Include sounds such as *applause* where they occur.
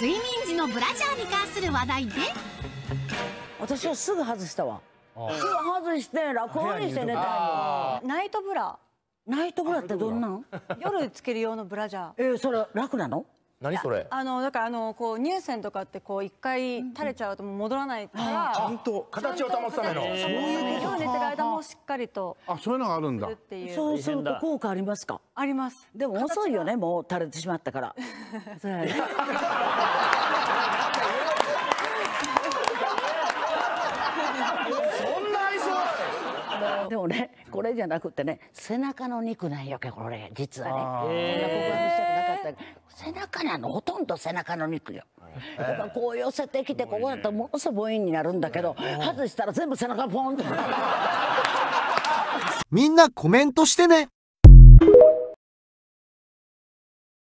睡眠時のブラジャーに関する話題で私はすぐ外したわすぐ外して楽にして寝たナイトブラナイトブラってどんなん夜つける用のブラジャーえー、それ楽なの何それあのだからあのこう乳腺とかってこう一回垂れちゃうと戻らないから、ちゃんと形を保つためのそういうことかしっかりとあそういうのがあるんだそうすると効果ありますかありますでも遅いよねもう垂れてしまったから *laughs* そでもねこれじゃなくてね背中の肉なんよけこれ実はねこんな告白したくなかった背中なのほとんど背中の肉よ、えー、やっぱこう寄せてきてここだとものすごいボインになるんだけど、外したら全部背中ポンって。みんなコメントしてね